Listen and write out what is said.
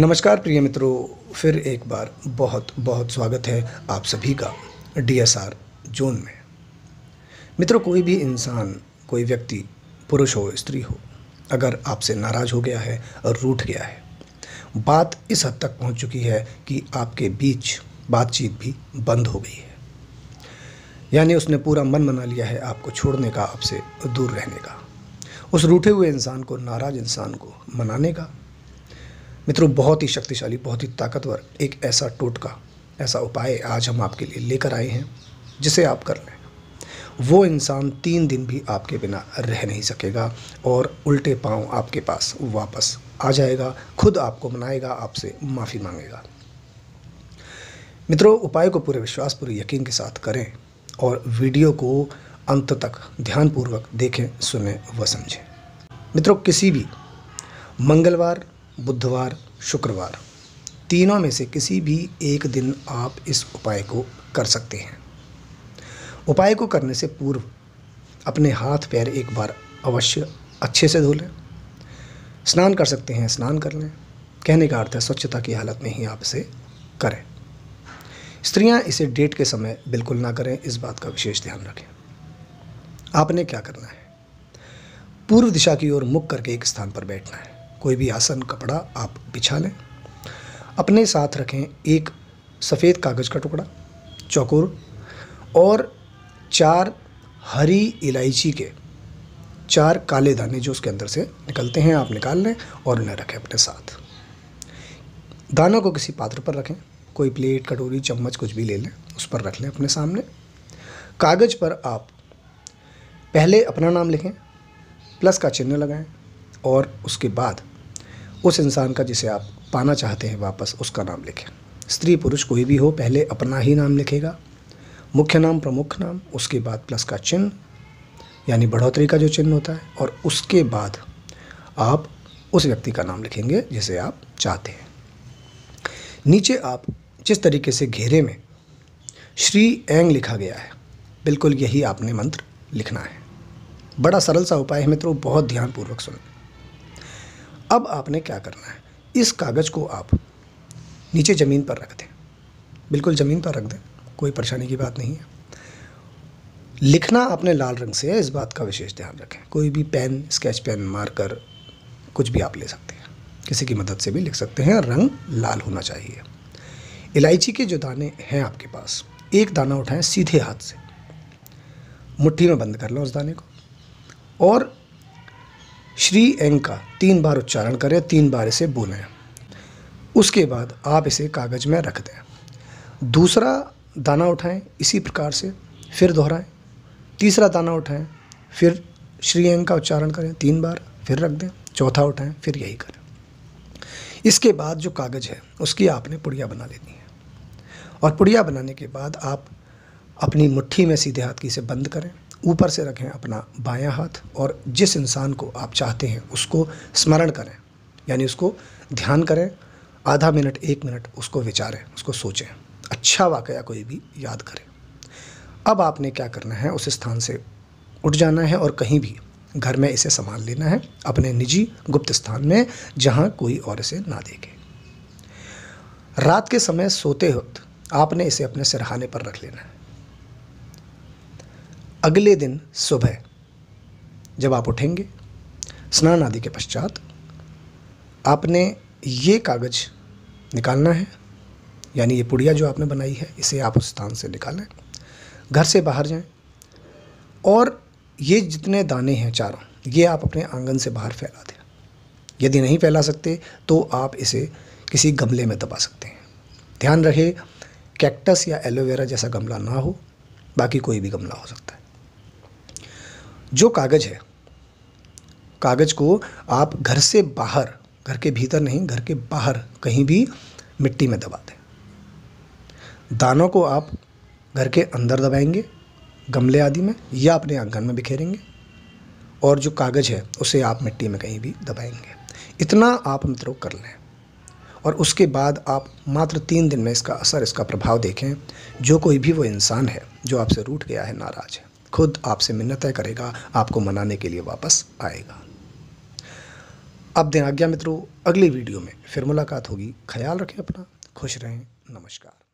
नमस्कार प्रिय मित्रों फिर एक बार बहुत बहुत स्वागत है आप सभी का डीएसआर जोन में मित्रों कोई भी इंसान कोई व्यक्ति पुरुष हो स्त्री हो अगर आपसे नाराज़ हो गया है और रूठ गया है बात इस हद तक पहुंच चुकी है कि आपके बीच बातचीत भी बंद हो गई है यानी उसने पूरा मन मना लिया है आपको छोड़ने का आपसे दूर रहने का उस रूठे हुए इंसान को नाराज़ इंसान को मनाने का मित्रों बहुत ही शक्तिशाली बहुत ही ताकतवर एक ऐसा टोटका ऐसा उपाय आज हम आपके लिए लेकर आए हैं जिसे आप कर लें वो इंसान तीन दिन भी आपके बिना रह नहीं सकेगा और उल्टे पाँव आपके पास वापस आ जाएगा खुद आपको मनाएगा आपसे माफ़ी मांगेगा मित्रों उपाय को पूरे विश्वास पूरे यकीन के साथ करें और वीडियो को अंत तक ध्यानपूर्वक देखें सुने व समझें मित्रों किसी भी मंगलवार बुधवार शुक्रवार तीनों में से किसी भी एक दिन आप इस उपाय को कर सकते हैं उपाय को करने से पूर्व अपने हाथ पैर एक बार अवश्य अच्छे से धो लें स्नान कर सकते हैं स्नान कर लें कहने का अर्थ है स्वच्छता की हालत में ही आप इसे करें स्त्रियां इसे डेट के समय बिल्कुल ना करें इस बात का विशेष ध्यान रखें आपने क्या करना है पूर्व दिशा की ओर मुख करके एक स्थान पर बैठना है कोई भी आसन कपड़ा आप बिछा लें अपने साथ रखें एक सफ़ेद कागज़ का टुकड़ा चौकुर और चार हरी इलायची के चार काले दाने जो उसके अंदर से निकलते हैं आप निकाल लें और उन्हें रखें अपने साथ दानों को किसी पात्र पर रखें कोई प्लेट कटोरी चम्मच कुछ भी ले लें उस पर रख लें अपने सामने कागज़ पर आप पहले अपना नाम लिखें प्लस का चिन्ह लगाएं और उसके बाद उस इंसान का जिसे आप पाना चाहते हैं वापस उसका नाम लिखें स्त्री पुरुष कोई भी हो पहले अपना ही नाम लिखेगा मुख्य नाम प्रमुख नाम उसके बाद प्लस का चिन्ह यानी बढ़ोतरी का जो चिन्ह होता है और उसके बाद आप उस व्यक्ति का नाम लिखेंगे जिसे आप चाहते हैं नीचे आप जिस तरीके से घेरे में श्री एंग लिखा गया है बिल्कुल यही आपने मंत्र लिखना है बड़ा सरल सा उपाय है मित्रों बहुत ध्यानपूर्वक सुनना अब आपने क्या करना है इस कागज़ को आप नीचे ज़मीन पर रख दें बिल्कुल ज़मीन पर रख दें कोई परेशानी की बात नहीं है लिखना आपने लाल रंग से है इस बात का विशेष ध्यान रखें कोई भी पेन स्केच पेन मार्कर कुछ भी आप ले सकते हैं किसी की मदद से भी लिख सकते हैं रंग लाल होना चाहिए इलायची के जो दाने हैं आपके पास एक दाना उठाएं सीधे हाथ से मुट्ठी में बंद कर लो उस दाने को और श्री एंग का तीन बार उच्चारण करें तीन बार इसे बोलें उसके बाद आप इसे कागज़ में रख दें दूसरा दाना उठाएं इसी प्रकार से फिर दोहराएं तीसरा दाना उठाएं फिर श्री एंग का उच्चारण करें तीन बार फिर रख दें चौथा उठाएं फिर यही करें इसके बाद जो कागज़ है उसकी आपने पुड़िया बना लेनी है और पुड़िया बनाने के बाद आप अपनी मुट्ठी में सीधे हाथ की से बंद करें ऊपर से रखें अपना बायां हाथ और जिस इंसान को आप चाहते हैं उसको स्मरण करें यानी उसको ध्यान करें आधा मिनट एक मिनट उसको विचारें उसको सोचें अच्छा वाकया कोई भी याद करें अब आपने क्या करना है उस स्थान से उठ जाना है और कहीं भी घर में इसे संभाल लेना है अपने निजी गुप्त स्थान में जहाँ कोई और इसे ना देखे रात के समय सोते वक्त आपने इसे अपने सिरहाने पर रख लेना है अगले दिन सुबह जब आप उठेंगे स्नान आदि के पश्चात आपने ये कागज़ निकालना है यानी ये पुड़िया जो आपने बनाई है इसे आप उस स्थान से निकालें घर से बाहर जाएं और ये जितने दाने हैं चारों ये आप अपने आंगन से बाहर फैला दें यदि नहीं फैला सकते तो आप इसे किसी गमले में दबा सकते हैं ध्यान रहे कैक्टस या एलोवेरा जैसा गमला ना हो बाकी कोई भी गमला हो सकता है जो कागज़ है कागज़ को आप घर से बाहर घर के भीतर नहीं घर के बाहर कहीं भी मिट्टी में दबा दें दानों को आप घर के अंदर दबाएंगे गमले आदि में या अपने आंगन में बिखेरेंगे और जो कागज़ है उसे आप मिट्टी में कहीं भी दबाएंगे इतना आप मित्रों कर लें और उसके बाद आप मात्र तीन दिन में इसका असर इसका प्रभाव देखें जो कोई भी वो इंसान है जो आपसे रूठ गया है नाराज़ है खुद आपसे मिन्नतें करेगा आपको मनाने के लिए वापस आएगा अब दिन आज्ञा मित्रों अगली वीडियो में फिर मुलाकात होगी ख्याल रखें अपना खुश रहें नमस्कार